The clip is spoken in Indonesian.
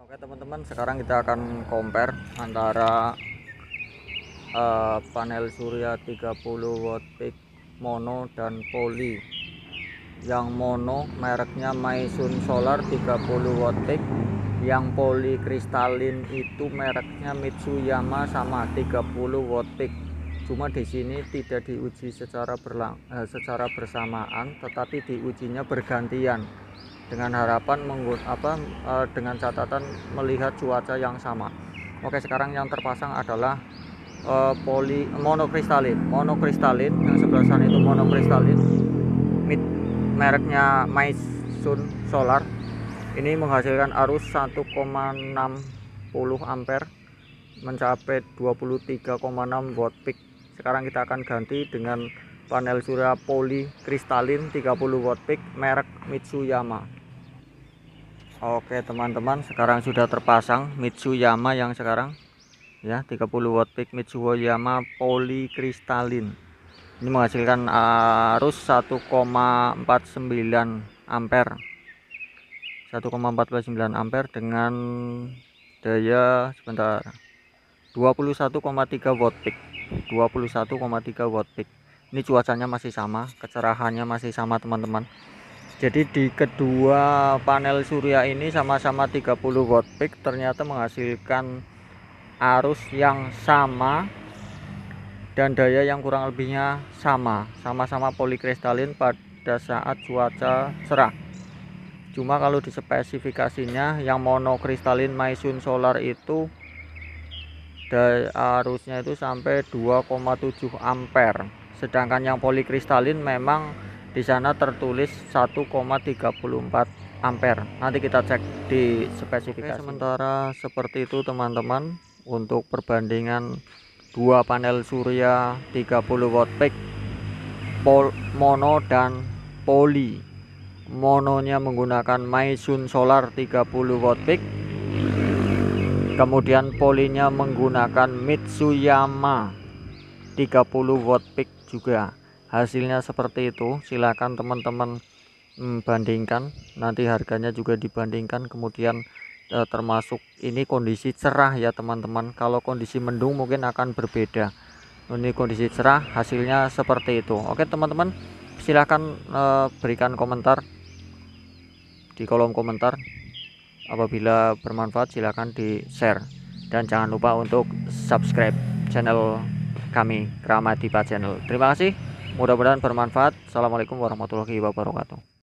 Oke teman-teman sekarang kita akan compare antara uh, panel surya 30 watt peak mono dan poli yang mono mereknya Maisun Solar 30 watt peak yang poli kristalin itu mereknya Mitsuyama sama 30 watt peak Cuma di sini tidak diuji secara berlang, eh, secara bersamaan, tetapi diujinya bergantian dengan harapan menggun, apa eh, dengan catatan melihat cuaca yang sama. Oke, sekarang yang terpasang adalah eh, poli monokristalin. Monokristalin yang sebelah sana itu monokristalin. Mid, mereknya Maisun Solar. Ini menghasilkan arus 1,60 ampere mencapai 23,6 watt peak sekarang kita akan ganti dengan panel surya poli kristalin 30 watt peak merek Mitsuyama Oke teman-teman sekarang sudah terpasang Mitsuyama yang sekarang ya 30 watt peak Mitsuyama poli kristalin ini menghasilkan ah, arus 1,49 ampere 1,49 ampere dengan daya sebentar 21,3 watt peak 21,3 watt peak ini cuacanya masih sama kecerahannya masih sama teman-teman jadi di kedua panel surya ini sama-sama 30 watt peak ternyata menghasilkan arus yang sama dan daya yang kurang lebihnya sama sama-sama polikristalin pada saat cuaca cerah cuma kalau di spesifikasinya yang monokristalin Maisun Solar itu arusnya itu sampai 2,7 ampere sedangkan yang polikristalin memang di sana tertulis 1,34 ampere nanti kita cek di spesifikasi Oke, sementara seperti itu teman-teman untuk perbandingan dua panel surya 30 watt peak pol, mono dan poli mononya menggunakan Maisun Solar 30 watt peak kemudian polinya menggunakan Mitsuyama 30 watt peak juga hasilnya seperti itu silahkan teman-teman hmm, bandingkan nanti harganya juga dibandingkan kemudian eh, termasuk ini kondisi cerah ya teman-teman kalau kondisi mendung mungkin akan berbeda ini kondisi cerah hasilnya seperti itu oke teman-teman silahkan eh, berikan komentar di kolom komentar apabila bermanfaat silahkan di share dan jangan lupa untuk subscribe channel kami Kramadipa Channel terima kasih mudah-mudahan bermanfaat Assalamualaikum warahmatullahi wabarakatuh